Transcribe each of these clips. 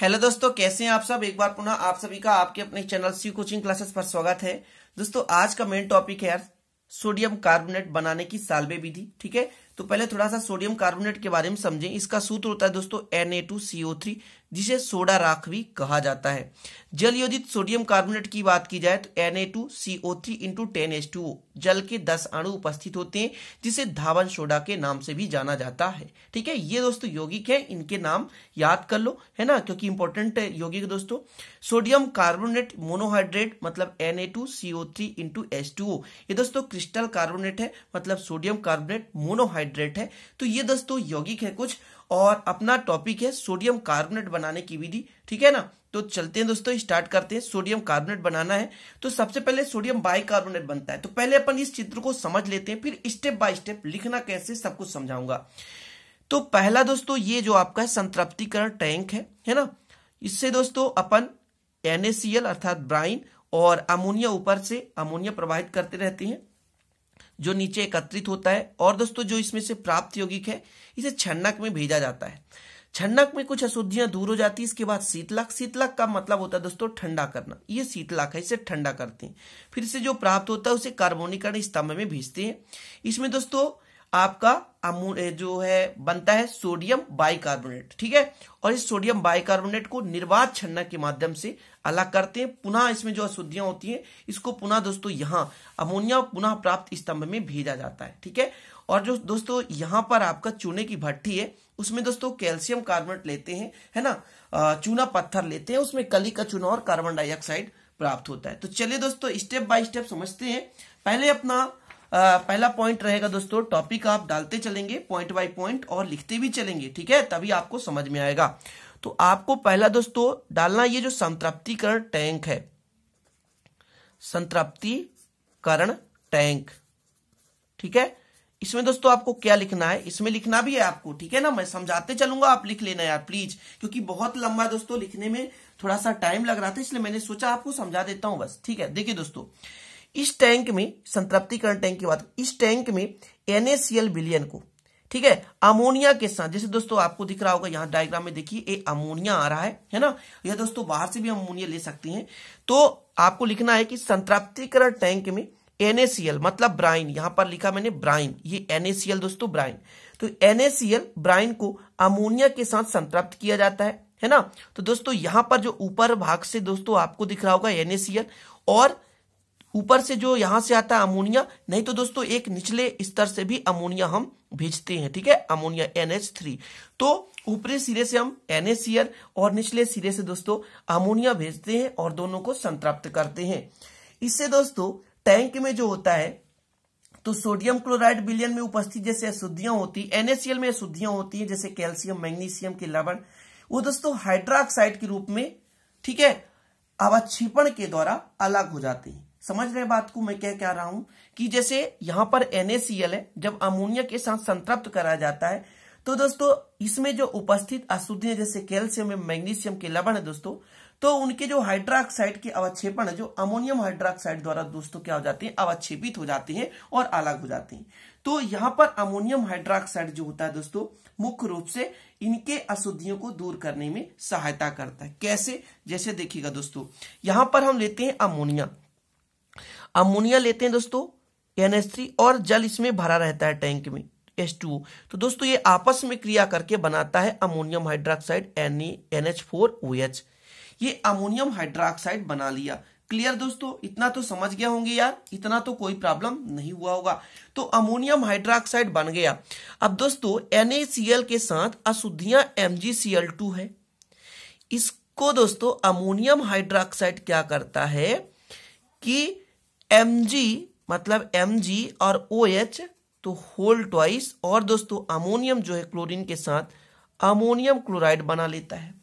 hello दोस्तों कैसे हैं आप सब एक बार पुनः आप सभी का आपके अपने चैनल सी कोचिंग क्लासेस पर स्वागत है दोस्तों आज का मेन टॉपिक है यार सोडियम कार्बोनेट बनाने की सालवे विधि ठीक है तो पहले थोड़ा सा सोडियम कार्बोनेट के बारे में समझें इसका सूत्र होता है दोस्तों Na2CO3 जिसे सोडा राख भी कहा जाता है जल योजित सोडियम कार्बोनेट की बात की जाए तो Na2CO3 इंटू टेन जल के 10 अणु उपस्थित होते हैं जिसे धावन सोडा के नाम से भी जाना जाता है ठीक है ये दोस्तों यौगिक है इनके नाम याद कर लो है ना क्योंकि इंपॉर्टेंट यौगिक दोस्तों सोडियम कार्बोनेट मोनोहाइड्रेट मतलब थ्री इंटू ये दोस्तों क्रिस्टल कार्बोनेट है मतलब सोडियम कार्बोनेट मोनोहाइड्रेट कार्बोहाइड्रेट है तो ये दोस्तों यौगिक है कुछ और अपना टॉपिक है सोडियम कार्बोनेट बनाने की विधि ठीक है ना तो चलते हैं दोस्तों स्टार्ट करते हैं सोडियम कार्बोनेट बनाना है तो सबसे पहले सोडियम बाइकार्बोनेट बनता है तो पहले अपन इस चित्र को समझ लेते हैं फिर स्टेप बाय स्टेप लिखना कैसे सब कुछ समझाऊंगा तो पहला दोस्तों ये जो आपका संतृप्तिकरण टैंक है है ना इससे दोस्तों अपन एनएसीएल अर्थात ब्राइन और अमोनिया ऊपर से अमोनिया प्रवाहित करते रहते हैं जो नीचे एकत्रित होता है और दोस्तों जो इसमें से प्राप्त यौगिक है इसे छन्नक में भेजा जाता है छन्नक में कुछ अशुद्धियां दूर हो जाती है इसके बाद शीतलक शीतलक का मतलब होता है दोस्तों ठंडा करना ये शीतलक है इसे ठंडा करते हैं फिर इसे जो प्राप्त होता है उसे कार्बोनीकरण स्तंभ में भेजते हैं इसमें दोस्तों आपका जो है बनता है सोडियम बाइकार्बोनेट ठीक है और इस सोडियम बाइकार्बोनेट को निर्वात छन्ना के माध्यम से अलग करते हैं पुनः इसमें जो अशुद्धियां होती हैं इसको पुनः दोस्तों यहाँ अमोनिया पुनः प्राप्त स्तंभ में भेजा जाता है ठीक है और जो दोस्तों यहाँ पर आपका चूने की भट्टी है उसमें दोस्तों कैल्शियम कार्बोनेट लेते हैं है ना चूना पत्थर लेते हैं उसमें कली का चूना और कार्बन डाइऑक्साइड प्राप्त होता है तो चलिए दोस्तों स्टेप बाय स्टेप समझते हैं पहले अपना पहला पॉइंट रहेगा दोस्तों टॉपिक आप डालते चलेंगे पॉइंट बाय पॉइंट और लिखते भी चलेंगे ठीक है तभी आपको समझ में आएगा तो आपको पहला दोस्तों डालना ये जो संतृप्तिकरण टैंक है संतृप्तिकरण टैंक ठीक है इसमें दोस्तों आपको क्या लिखना है इसमें लिखना भी है आपको ठीक है ना मैं समझाते चलूंगा आप लिख लेना यार प्लीज क्योंकि बहुत लंबा दोस्तों लिखने में थोड़ा सा टाइम लग रहा था इसलिए मैंने सोचा आपको समझा देता हूं बस ठीक है देखिए दोस्तों इस टैंक में संतृप्तिकरण टैंक की बात इस टैंक में एनएसीएल बिलियन को ठीक है अमोनिया के साथ जैसे दोस्तों आपको दिख रहा होगा यहाँ डायग्राम में देखिए ये अमोनिया आ रहा है है ना यह दोस्तों बाहर से भी अमोनिया ले सकते हैं तो आपको लिखना है कि संतृप्तिकरण टैंक में एनएसीएल मतलब ब्राइन यहां पर लिखा मैंने ब्राइन ये एनएसीएल दोस्तों ब्राइन तो एनएसीएल ब्राइन को अमोनिया के साथ संतृप्त किया जाता है है ना तो दोस्तों यहां पर जो ऊपर भाग से दोस्तों आपको दिख रहा होगा एनएसीएल और ऊपर से जो यहां से आता है अमोनिया नहीं तो दोस्तों एक निचले स्तर से भी अमोनिया हम भेजते हैं ठीक है अमोनिया NH3 तो ऊपरी सिरे से हम NaCl और निचले सिरे से दोस्तों अमोनिया भेजते हैं और दोनों को संतृप्त करते हैं इससे दोस्तों टैंक में जो होता है तो सोडियम क्लोराइड बिलियन में उपस्थित जैसे अशुद्धियां होती है एनएसियल में अशुद्धियां होती है जैसे कैल्सियम मैग्नीशियम के लवण वो दोस्तों हाइड्रोक्साइड के रूप में ठीक है अवच्छिपण के द्वारा अलग हो जाते हैं समझ रहे बात को मैं क्या कह रहा हूं कि जैसे यहां पर एनएसीएल है जब अमोनिया के साथ संतृप्त करा जाता है तो दोस्तों इसमें जो उपस्थित अशुद्धियां जैसे कैल्शियम एवं मैग्नीशियम के लवण है दोस्तों तो उनके जो हाइड्रोक्साइड के अवक्षेपण है जो अमोनियम हाइड्रोक्साइड द्वारा दोस्तों क्या हो जाते हैं अवक्षेपित हो जाते हैं और अलग हो जाते हैं तो यहाँ पर अमोनियम हाइड्रोक्साइड जो होता है दोस्तों मुख्य रूप से इनके अशुद्धियों को दूर करने में सहायता करता है कैसे जैसे देखिएगा दोस्तों यहां पर हम लेते हैं अमोनिया अमोनिया लेते हैं दोस्तों एन और जल इसमें भरा रहता है टैंक में एस टू तो दोस्तों ये आपस में क्रिया करके बनाता है ammonium hydroxide N N e, H four O H ये अमोनियम हाइड्रोक्साइड बना लिया क्लियर दोस्तों इतना तो समझ गया होंगे यार इतना तो कोई प्रॉब्लम नहीं हुआ होगा तो अमोनियम हाइड्रोक्साइड बन गया अब दोस्तों NaCl के साथ अशुद्धियां MgCl2 है इसको दोस्तों अमोनियम हाइड्रोक्साइड क्या करता है कि एम जी मतलब एम जी और ओ OH, तो होल ट्वाइस और दोस्तों अमोनियम जो है क्लोरीन के साथ अमोनियम क्लोराइड बना लेता है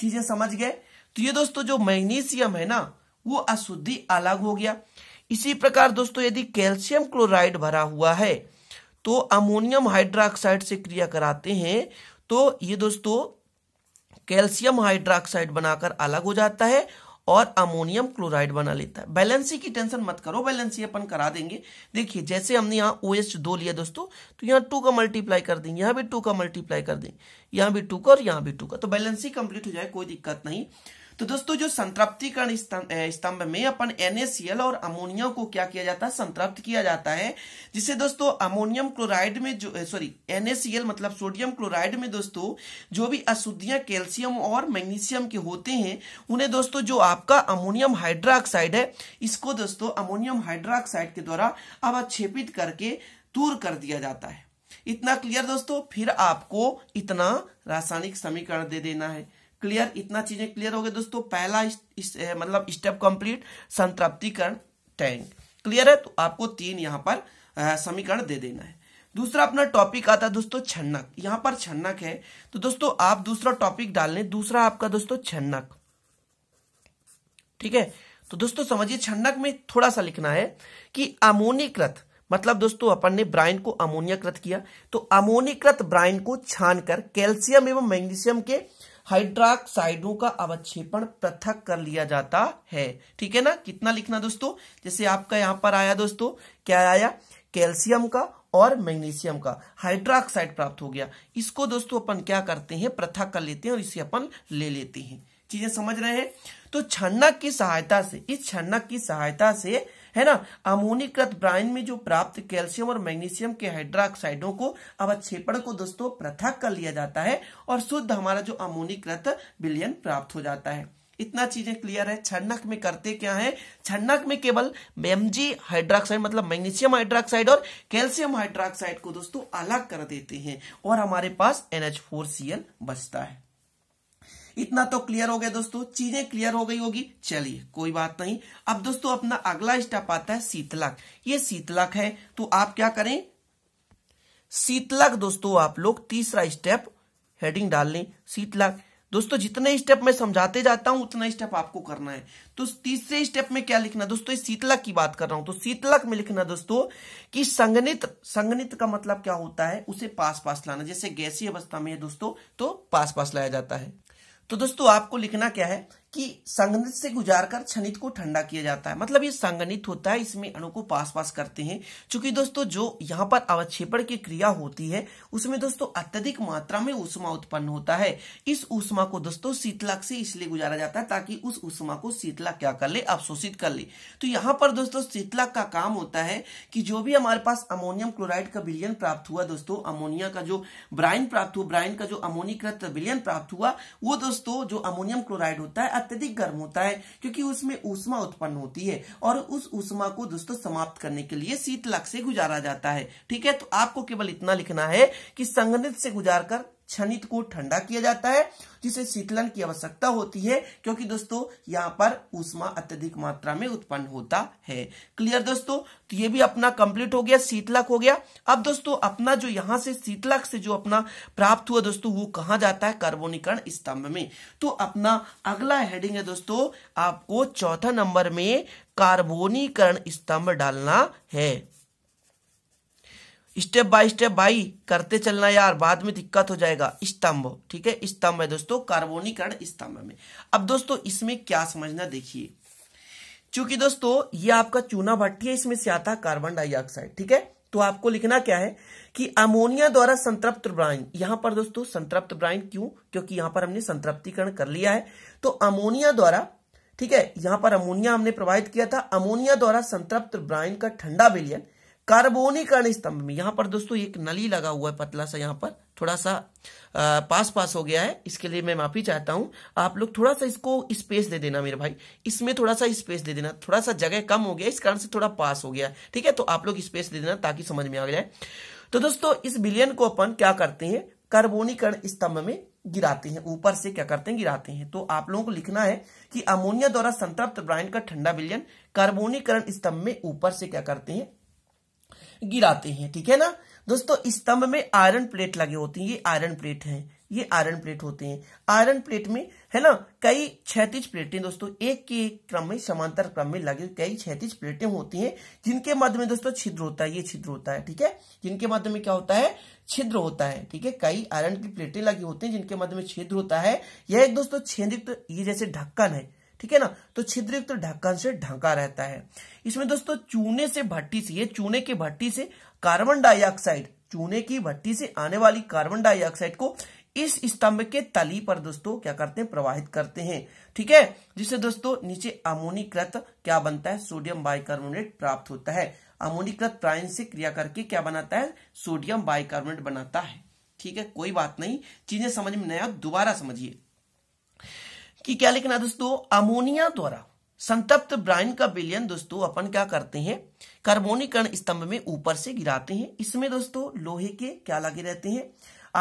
चीजें समझ गए तो ये दोस्तों जो मैग्नीशियम है ना वो अशुद्धि अलग हो गया इसी प्रकार दोस्तों यदि कैल्शियम क्लोराइड भरा हुआ है तो अमोनियम हाइड्रोक्साइड से क्रिया कराते हैं तो ये दोस्तों कैल्शियम हाइड्रोक्साइड बनाकर अलग हो जाता है और अमोनियम क्लोराइड बना लेता है बैलेंसी की टेंशन मत करो बैलेंसी अपन करा देंगे देखिए जैसे हमने यहाँ ओ OH दो लिया दोस्तों तो यहाँ टू का मल्टीप्लाई कर देंगे यहाँ भी टू का मल्टीप्लाई कर देंगे यहाँ भी टू का और यहाँ भी टू का तो बैलेंसी कंप्लीट हो जाए कोई दिक्कत नहीं तो दोस्तों जो संतृप्तिकरण स्तंभ में अपन एनएसीएल और अमोनिया को क्या किया जाता है संतृप्त किया जाता है जिससे दोस्तों अमोनियम क्लोराइड में जो सॉरी एनएसीएल मतलब सोडियम क्लोराइड में दोस्तों जो भी अशुद्धियां कैल्शियम और मैग्नीशियम के होते हैं उन्हें दोस्तों जो आपका अमोनियम हाइड्रोक्साइड है इसको दोस्तों अमोनियम हाइड्रोक्साइड के द्वारा अवक्षेपित करके दूर कर दिया जाता है इतना क्लियर दोस्तों फिर आपको इतना रासायनिक समीकरण दे देना है क्लियर इतना चीजें क्लियर हो गए दोस्तों पहला इस, इस, मतलब स्टेप कंप्लीट संतृप्तिकरण टैंक क्लियर है तो आपको तीन यहां पर समीकरण दे देना है दूसरा अपना टॉपिक आता है दोस्तों छन्नक यहां पर छन्नक है तो दोस्तों आप दूसरा टॉपिक डाल लें दूसरा आपका दोस्तों छन्नक ठीक है तो दोस्तों समझिए छन्नक में थोड़ा सा लिखना है कि अमोनीकृत मतलब दोस्तों अपन ने ब्राइन को अमोनियाकृत किया तो अमोनिकृत ब्राइन को छानकर कैल्शियम एवं मैग्नीशियम के हाइड्राक्साइडों का अवक्षेपण पृथक कर लिया जाता है ठीक है ना कितना लिखना दोस्तों जैसे आपका यहां पर आया दोस्तों क्या आया कैल्शियम का और मैग्नीशियम का हाइड्राक्साइड प्राप्त हो गया इसको दोस्तों अपन क्या करते हैं पृथक कर लेते हैं और इसे अपन ले लेते हैं चीजें समझ रहे हैं तो छन्नक की सहायता से इस छन्नक की सहायता से है ना अमोनीकृत ब्राइन में जो प्राप्त कैल्शियम और मैग्नीशियम के हाइड्राक्साइडों को अवक्षेपण को दोस्तों पृथक कर लिया जाता है और शुद्ध हमारा जो अमोनीकृत विलियन प्राप्त हो जाता है इतना चीजें क्लियर है छन्नक में करते क्या है छन्नक में केवल मेमजी हाइड्रोक्साइड मतलब मैग्नीशियम हाइड्रोक्साइड और कैल्शियम हाइड्रोक्साइड को दोस्तों अलग कर देते हैं और हमारे पास एनएच बचता है इतना तो क्लियर हो गया दोस्तों चीजें क्लियर हो गई होगी चलिए कोई बात नहीं अब दोस्तों अपना अगला स्टेप आता है शीतलक ये शीतलक है तो आप क्या करें शीतलक दोस्तों आप लोग तीसरा स्टेप हेडिंग डाल लें शीतलक दोस्तों जितने स्टेप में समझाते जाता हूं उतना स्टेप आपको करना है तो तीसरे स्टेप में क्या लिखना दोस्तों शीतलक की बात कर रहा हूं तो शीतलक में लिखना दोस्तों कि संगणित संगणित का मतलब क्या होता है उसे पास पास लाना जैसे गैसी अवस्था में है दोस्तों तो पास पास लाया जाता है तो दोस्तों आपको लिखना क्या है कि संगणित से गुजार कर छनित को ठंडा किया जाता है मतलब ये संगणित होता है इसमें अणु को पास पास करते हैं चूंकि दोस्तों जो यहाँ पर अवक्षेपण की क्रिया होती है उसमें दोस्तों अत्यधिक मात्रा में उष्मा उत्पन्न होता है इस उष्मा को दोस्तों शीतला से इसलिए गुजारा जाता है ताकि उस उष्मा को शीतला क्या कर ले अवशोषित कर ले तो यहाँ पर दोस्तों शीतलाक का काम होता है कि जो भी हमारे पास अमोनियम क्लोराइड का विलियन प्राप्त हुआ दोस्तों अमोनिया का जो ब्राइन प्राप्त हुआ ब्राइन का जो अमोनीकृत विलियन प्राप्त हुआ वो दोस्तों जो अमोनियम क्लोराइड होता है अत्यधिक गर्म होता है क्योंकि उसमें ऊष्मा उत्पन्न होती है और उस ऊष्मा को दोस्तों समाप्त करने के लिए शीतलक से गुजारा जाता है ठीक है तो आपको केवल इतना लिखना है कि संगणित से गुजार कर छनित को ठंडा किया जाता है जिसे शीतलन की आवश्यकता होती है क्योंकि दोस्तों यहाँ पर ऊष्मा अत्यधिक मात्रा में उत्पन्न होता है क्लियर दोस्तों तो ये भी अपना कंप्लीट हो गया शीतलक हो गया अब दोस्तों अपना जो यहाँ से शीतलक से जो अपना प्राप्त हुआ दोस्तों वो कहा जाता है कार्बोनिकरण स्तंभ में तो अपना अगला हेडिंग है दोस्तों आपको चौथा नंबर में कार्बोनीकरण स्तंभ डालना है स्टेप बाय स्टेप भाई करते चलना यार बाद में दिक्कत हो जाएगा स्तंभ ठीक है स्तंभ है दोस्तों कार्बोनीकरण स्तंभ में अब दोस्तों इसमें क्या समझना देखिए चूंकि दोस्तों ये आपका चूना भट्टी है इसमें से आता कार्बन डाइऑक्साइड ठीक है तो आपको लिखना क्या है कि अमोनिया द्वारा संतृप्त ब्राइन यहां पर दोस्तों संतृप्त ब्राइन क्यों क्योंकि यहां पर हमने संतृप्तिकरण कर लिया है तो अमोनिया द्वारा ठीक है यहां पर अमोनिया हमने प्रवाहित किया था अमोनिया द्वारा संतृप्त ब्राइन का ठंडा विलियन कार्बोनीकरण स्तंभ में यहां पर दोस्तों एक नली लगा हुआ है पतला सा यहां पर थोड़ा सा आ, पास पास हो गया है इसके लिए मैं माफी चाहता हूं आप लोग थोड़ा सा इसको स्पेस दे देना मेरे भाई इसमें थोड़ा सा स्पेस दे देना थोड़ा सा जगह कम हो गया इस कारण से थोड़ा पास हो गया ठीक है तो आप लोग स्पेस दे देना ताकि समझ में आ जाए तो दोस्तों इस बिलियन को अपन क्या करते हैं कार्बोनीकरण स्तंभ में गिराते हैं ऊपर से क्या करते हैं गिराते हैं तो आप लोगों को लिखना है कि अमोनिया द्वारा संतृप्त ब्राइन का ठंडा बिलियन कार्बोनीकरण स्तंभ में ऊपर से क्या करते हैं गिराते हैं ठीक है ना दोस्तों स्तंभ में आयरन प्लेट लगे होती है ये आयरन प्लेट है ये आयरन प्लेट होते हैं आयरन प्लेट में है ना कई छैतीज प्लेटें दोस्तों एक के क्रम में समांतर क्रम में लगे कई छैतीज प्लेटें होती हैं जिनके मध्य में दोस्तों छिद्र होता है ये छिद्र होता है ठीक है जिनके मध्य में क्या होता है छिद्र होता है ठीक है कई आयरन की प्लेटें लगी होती हैं जिनके मध्य में छिद्र होता है यह एक दोस्तों छेदित ये जैसे ढक्कन है ठीक है ना तो छिद्रयुक्त तो ढक्कन से ढका रहता है इसमें दोस्तों चूने से भट्टी से ये चूने की भट्टी से कार्बन डाइऑक्साइड चूने की भट्टी से आने वाली कार्बन डाइऑक्साइड को इस स्तंभ के तली पर दोस्तों क्या करते हैं प्रवाहित करते हैं ठीक है जिससे दोस्तों नीचे अमोनीकृत क्या बनता है सोडियम बाइकार्बोनेट प्राप्त होता है अमोनीकृत प्राइन से क्रिया करके क्या बनाता है सोडियम बाइकार्बोनेट बनाता है ठीक है कोई बात नहीं चीजें समझ में नहीं आया दोबारा समझिए कि क्या लिखना है दोस्तों अमोनिया द्वारा संतप्त ब्राइन का विलियन दोस्तों अपन क्या करते हैं कार्बोनीकरण स्तंभ में ऊपर से गिराते हैं इसमें दोस्तों लोहे के क्या लगे रहते हैं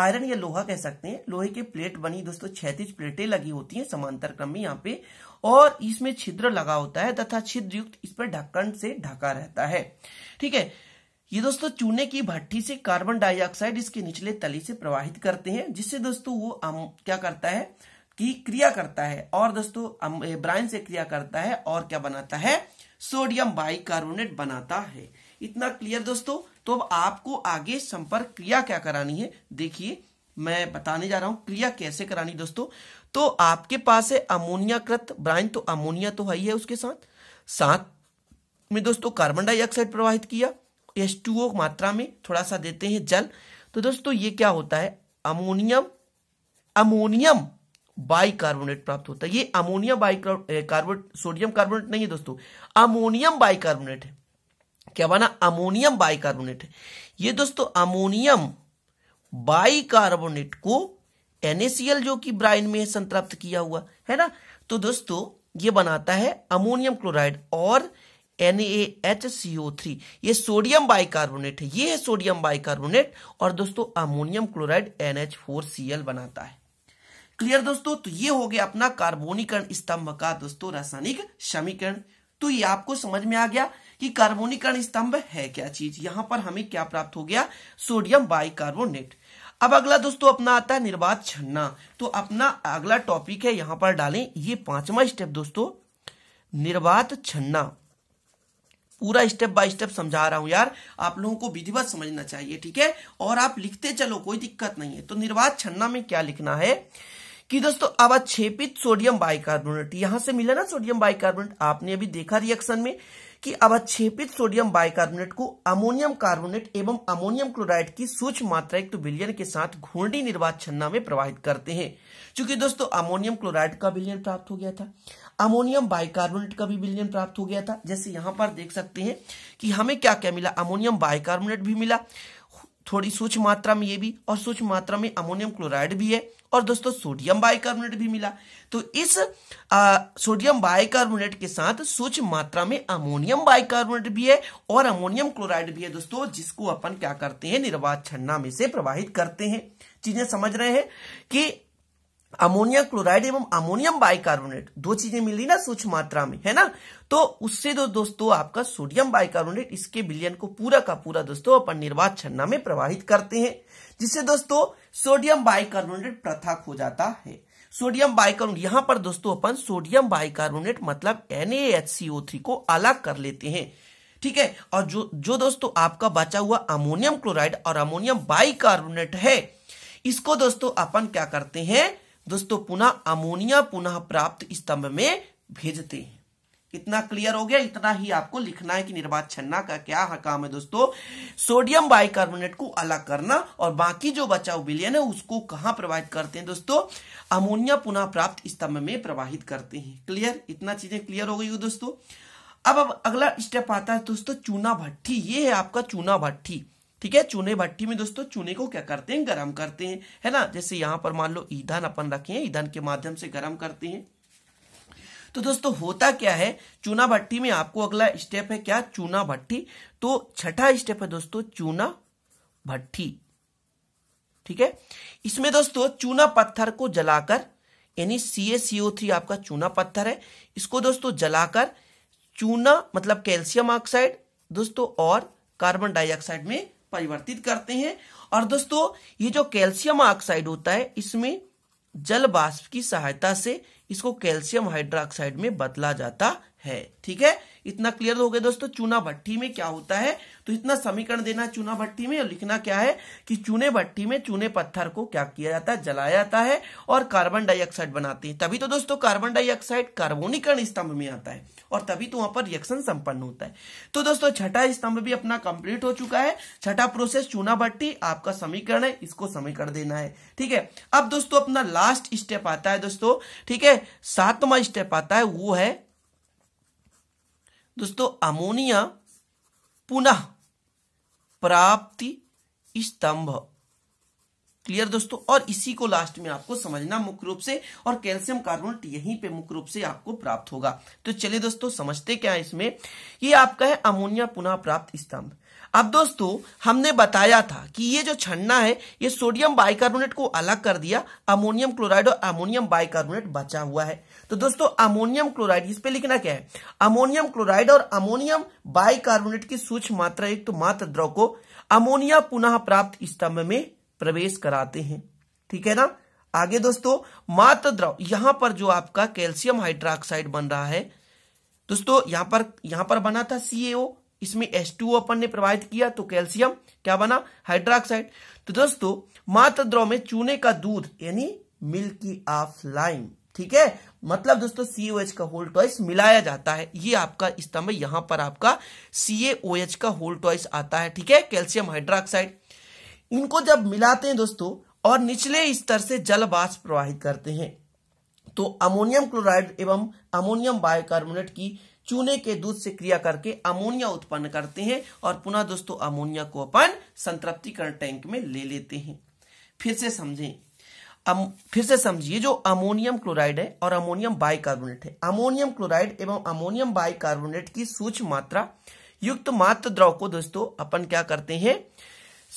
आयरन या लोहा कह सकते हैं लोहे के प्लेट बनी दोस्तों छैतीस प्लेटें लगी होती हैं समांतर क्रम में यहाँ पे और इसमें छिद्र लगा होता है तथा छिद्र युक्त इस पर ढक्कन से ढका रहता है ठीक है ये दोस्तों चूने की भट्टी से कार्बन डाइऑक्साइड इसके निचले तली से प्रवाहित करते हैं जिससे दोस्तों वो क्या करता है की क्रिया करता है और दोस्तों ब्राइन से क्रिया करता है और क्या बनाता है सोडियम बाइकार्बोनेट बनाता है इतना क्लियर दोस्तों तो अब आपको आगे संपर्क क्रिया क्या करानी है देखिए मैं बताने जा रहा हूं क्रिया कैसे करानी दोस्तों तो आपके पास है कृत ब्राइन तो अमोनिया तो है उसके साथ साथ में दोस्तों कार्बन डाइऑक्साइड प्रवाहित किया एस मात्रा में थोड़ा सा देते हैं जल तो दोस्तों ये क्या होता है अमोनियम अमोनियम बाइकार्बोनेट प्राप्त होता है ये अमोनिया बाइकार्बोनेट सोडियम कार्बोनेट नहीं है दोस्तों अमोनियम बाइकार्बोनेट है क्या बना अमोनियम बाइकार्बोनेट है ये दोस्तों अमोनियम बाइकार्बोनेट को एनएसीएल जो कि ब्राइन में संतृप्त किया हुआ है ना तो दोस्तों ये बनाता है अमोनियम क्लोराइड और NaHCO3 ये सोडियम बाइकार्बोनेट है ये है सोडियम बाइकार्बोनेट और दोस्तों अमोनियम क्लोराइड NH4Cl बनाता है क्लियर दोस्तों तो ये हो गया अपना कार्बोनीकरण स्तंभ का दोस्तों रासायनिक समीकरण तो ये आपको समझ में आ गया कि कार्बोनीकरण स्तंभ है क्या चीज यहां पर हमें क्या प्राप्त हो गया सोडियम बाइकार्बोनेट अब अगला दोस्तों अपना आता है निर्बाध छन्ना तो अपना अगला टॉपिक है यहां पर डालें ये पांचवा स्टेप दोस्तों निर्बाध छन्ना पूरा स्टेप बाय स्टेप समझा रहा हूं यार आप लोगों को विधिवत समझना चाहिए ठीक है और आप लिखते चलो कोई दिक्कत नहीं है तो निर्बाध छन्ना में क्या लिखना है कि दोस्तों अब सोडियम बाइकार्बोनेट यहां से मिला ना सोडियम बाइकार्बोनेट आपने अभी देखा रिएक्शन में कि अब सोडियम बाइकार्बोनेट को अमोनियम कार्बोनेट एवं अमोनियम क्लोराइड की सूक्ष्म मात्रायुक्त विलियन के साथ घूर्णी निर्वात छन्ना में प्रवाहित करते हैं क्योंकि दोस्तों अमोनियम क्लोराइड का विलियन प्राप्त हो गया था अमोनियम बाइकार्बोनेट का भी विलियन प्राप्त हो गया था जैसे यहां पर देख सकते हैं कि हमें क्या क्या मिला अमोनियम बाइकार्बोनेट भी मिला थोड़ी सूक्ष्म मात्रा में ये भी और सूक्ष्म मात्रा में अमोनियम क्लोराइड भी है और दोस्तों सोडियम बाइकार्बोनेट भी मिला तो इस सोडियम बाइकार्बोनेट के साथ सूक्ष्म मात्रा में अमोनियम बाइकार्बोनेट भी है और अमोनियम क्लोराइड भी है दोस्तों जिसको अपन क्या करते हैं निर्वात छन्ना में से प्रवाहित करते हैं चीजें समझ रहे हैं कि अमोनिया क्लोराइड एवं अमोनियम बाइकार्बोनेट दो चीजें मिली ना सूक्ष्म मात्रा में है ना तो उससे दो दोस्तों आपका सोडियम बाइकार्बोनेट इसके बिलियन को पूरा का पूरा दोस्तों अपन निर्वात छन्ना में प्रवाहित करते हैं जिससे दोस्तों सोडियम बाइकार्बोनेट पृथक हो जाता है सोडियम बाइकार्बोनेट यहां पर दोस्तों अपन सोडियम बाइकार्बोनेट मतलब एन को अलग कर लेते हैं ठीक है और जो जो दोस्तों आपका बचा हुआ अमोनियम क्लोराइड और अमोनियम बाइकार्बोनेट है इसको दोस्तों अपन क्या करते हैं दोस्तों पुनः अमोनिया पुनः प्राप्त स्तंभ में भेजते हैं इतना क्लियर हो गया इतना ही आपको लिखना है कि निर्वात छन्ना का क्या काम है दोस्तों सोडियम बाइकार्बोनेट को अलग करना और बाकी जो बचा विलियन है उसको कहां प्रवाहित करते हैं दोस्तों अमोनिया पुनः प्राप्त स्तंभ में प्रवाहित करते हैं क्लियर इतना चीजें क्लियर हो गई हो दोस्तों अब अब अगला स्टेप आता है दोस्तों चूना भट्टी ये है आपका चूना भट्टी ठीक है चूने भट्टी में दोस्तों चूने को क्या करते हैं गर्म करते हैं है ना जैसे यहां पर मान लो ईंधन अपन रखे हैं ईंधन के माध्यम से गर्म करते हैं तो दोस्तों होता क्या है चूना भट्टी में आपको अगला स्टेप है क्या चूना भट्टी तो छठा स्टेप है दोस्तों चूना भट्टी ठीक है इसमें दोस्तों चूना पत्थर को जलाकर यानी सी सीओ थ्री आपका चूना पत्थर है इसको दोस्तों जलाकर चूना मतलब कैल्शियम ऑक्साइड दोस्तों और कार्बन डाइऑक्साइड में परिवर्तित करते हैं और दोस्तों ये जो कैल्शियम ऑक्साइड होता है इसमें जल बाष्प की सहायता से इसको कैल्शियम हाइड्रोक्साइड में बदला जाता है है ठीक है इतना क्लियर तो हो गया दोस्तों चूना भट्टी में क्या होता है तो इतना समीकरण देना चूना भट्टी में और लिखना क्या है कि चूने भट्टी में चूने पत्थर को क्या किया जाता है जलाया जाता है और कार्बन डाइऑक्साइड बनाते हैं तभी तो दोस्तों कार्बन डाइऑक्साइड कार्बोनिकरण स्तंभ में आता है और तभी तो वहां पर रिएक्शन संपन्न होता है तो दोस्तों छठा स्तंभ भी अपना कंप्लीट हो चुका है छठा प्रोसेस चूना भट्टी आपका समीकरण है इसको समीकरण देना है ठीक है अब दोस्तों अपना लास्ट स्टेप आता है दोस्तों ठीक है सातवां स्टेप आता है वो है दोस्तों अमोनिया पुनः प्राप्ति स्तंभ क्लियर दोस्तों और इसी को लास्ट में आपको समझना मुख्य रूप से और कैल्शियम कार्बोनेट यहीं पे मुख्य रूप से आपको प्राप्त होगा तो चलिए दोस्तों समझते क्या है इसमें ये आपका है अमोनिया पुनः प्राप्त स्तंभ अब दोस्तों हमने बताया था कि ये जो छन्ना है ये सोडियम बाइकार्बोनेट को अलग कर दिया अमोनियम क्लोराइड और अमोनियम बाइकार्बोनेट बचा हुआ है तो दोस्तों अमोनियम क्लोराइड इस पे लिखना क्या है अमोनियम क्लोराइड और अमोनियम बाइकार्बोनेट की सूक्ष्म मात्रा युक्त तो मात्र द्रव को अमोनिया पुनः प्राप्त स्तंभ में प्रवेश कराते हैं ठीक है ना आगे दोस्तों मात्र द्रव यहां पर जो आपका कैल्शियम हाइड्रोक्साइड बन रहा है दोस्तों यहां पर यहां पर बना था सीएओ इसमें एस टू अपन ने प्रवाहित किया तो कैल्शियम क्या बना हाइड्रोक्साइड तो दोस्तों मात्र द्रव में चूने का दूध यानी मिल्की ऑफ लाइम ठीक है मतलब दोस्तों सीओएच का होल टॉइस मिलाया जाता है ये आपका स्तंभ यहां पर आपका सीएओएच का होल टॉइस आता है ठीक है कैल्शियम हाइड्रोक्साइड इनको जब मिलाते हैं दोस्तों और निचले स्तर से जल बाष्प प्रवाहित करते हैं तो अमोनियम क्लोराइड एवं अमोनियम बायोकार्बोनेट की चूने के दूध से क्रिया करके अमोनिया उत्पन्न करते हैं और पुनः दोस्तों अमोनिया को अपन संतृप्तिकरण टैंक में ले लेते हैं फिर से समझें अम, फिर से समझिए जो अमोनियम क्लोराइड है और अमोनियम बाइकार्बोनेट है अमोनियम क्लोराइड एवं अमोनियम बाइकार्बोनेट की सूक्ष्म मात्रा युक्त मात्र द्रव को दोस्तों अपन क्या करते हैं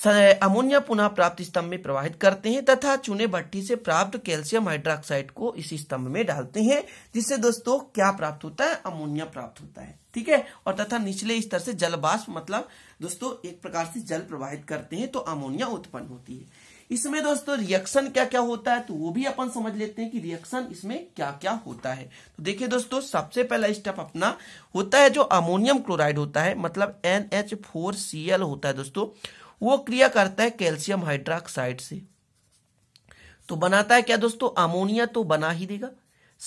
अमोनिया पुनः प्राप्त स्तंभ में प्रवाहित करते हैं तथा चूने भट्टी से प्राप्त कैल्शियम हाइड्रोक्साइड को इस स्तंभ में डालते हैं जिससे दोस्तों क्या प्राप्त होता है अमोनिया प्राप्त होता है ठीक है और तथा निचले स्तर से जल बाष्प मतलब दोस्तों एक प्रकार से जल प्रवाहित करते हैं तो अमोनिया उत्पन्न होती है इसमें दोस्तों रिएक्शन क्या क्या होता है तो वो भी अपन समझ लेते हैं कि रिएक्शन इसमें क्या क्या होता है तो देखिए दोस्तों सबसे पहला स्टेप अपना होता है जो अमोनियम क्लोराइड होता है मतलब N H four C L होता है दोस्तों वो क्रिया करता है कैल्शियम हाइड्रोक्साइड से तो बनाता है क्या दोस्तों अमोनिया तो बना ही देगा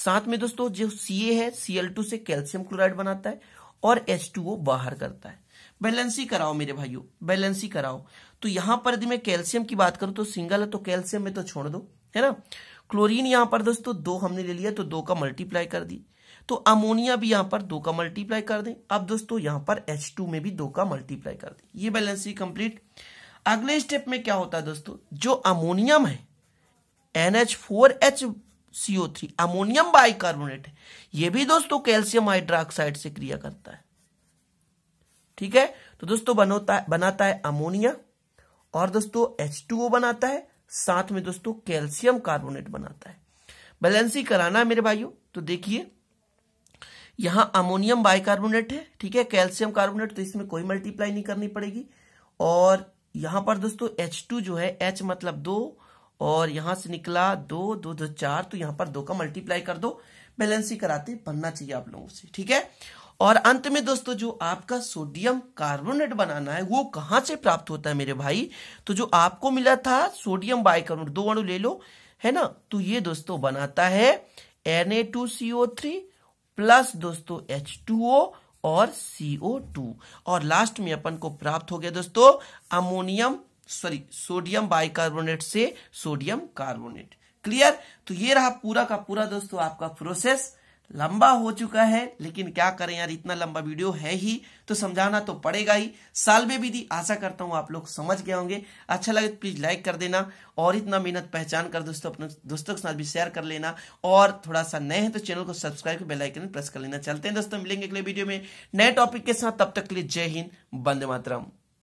साथ में दोस्तों जो सी है सीएल टू से कैल्शियम क्लोराइड बनाता है और एस टू बाहर करता है बैलेंसी कराओ मेरे भाइयों बैलेंसी कराओ तो यहां पर यदि मैं कैल्शियम की बात करूं तो सिंगल है तो कैल्शियम में तो छोड़ दो है ना क्लोरीन यहां पर दोस्तों दो हमने ले लिया तो दो का मल्टीप्लाई कर दी तो अमोनिया भी यहां पर दो का मल्टीप्लाई कर दें अब दोस्तों यहां पर एच टू में भी दो का मल्टीप्लाई कर दें ये बैलेंस ही कंप्लीट अगले स्टेप में क्या होता है दोस्तों जो अमोनियम है NH four H CO three ammonium bicarbonate है ये भी दोस्तों कैल्शियम हाइड्रोक्साइड से क्रिया करता है ठीक है तो दोस्तों बनोता बनाता है अमोनिया और दोस्तों एच टू ओ बनाता है साथ में दोस्तों कैल्शियम कार्बोनेट बनाता है बैलेंसी कराना है मेरे भाइयों तो देखिए यहां अमोनियम बाइकार्बोनेट है ठीक है कैल्शियम कार्बोनेट तो इसमें कोई मल्टीप्लाई नहीं करनी पड़ेगी और यहां पर दोस्तों एच टू जो है एच मतलब दो और यहां से निकला दो दो दो चार तो यहां पर दो का मल्टीप्लाई कर दो बैलेंस ही कराते बनना चाहिए आप लोगों से ठीक है और अंत में दोस्तों जो आपका सोडियम कार्बोनेट बनाना है वो कहां से प्राप्त होता है मेरे भाई तो जो आपको मिला था सोडियम बाइकार्बोनेट दो अणु ले लो है ना तो ये दोस्तों बनाता है N A two three plus दोस्तों एच टू ओ और सीओ टू और लास्ट में अपन को प्राप्त हो गया दोस्तों अमोनियम सॉरी सोडियम बाइकार्बोनेट से सोडियम कार्बोनेट क्लियर तो ये रहा पूरा का पूरा दोस्तों आपका प्रोसेस लंबा हो चुका है लेकिन क्या करें यार इतना लंबा वीडियो है ही तो समझाना तो पड़ेगा ही साल में भी दी आशा करता हूं आप लोग समझ गए होंगे अच्छा लगे तो प्लीज लाइक कर देना और इतना मेहनत पहचान कर दोस्तों अपने दोस्तों के साथ भी शेयर कर लेना और थोड़ा सा नए हैं तो चैनल को सब्सक्राइब कर बेलाइकन प्रेस कर लेना चलते हैं दोस्तों मिलेंगे अगले वीडियो में नए टॉपिक के साथ तब तक के लिए जय हिंद बंदे मातरम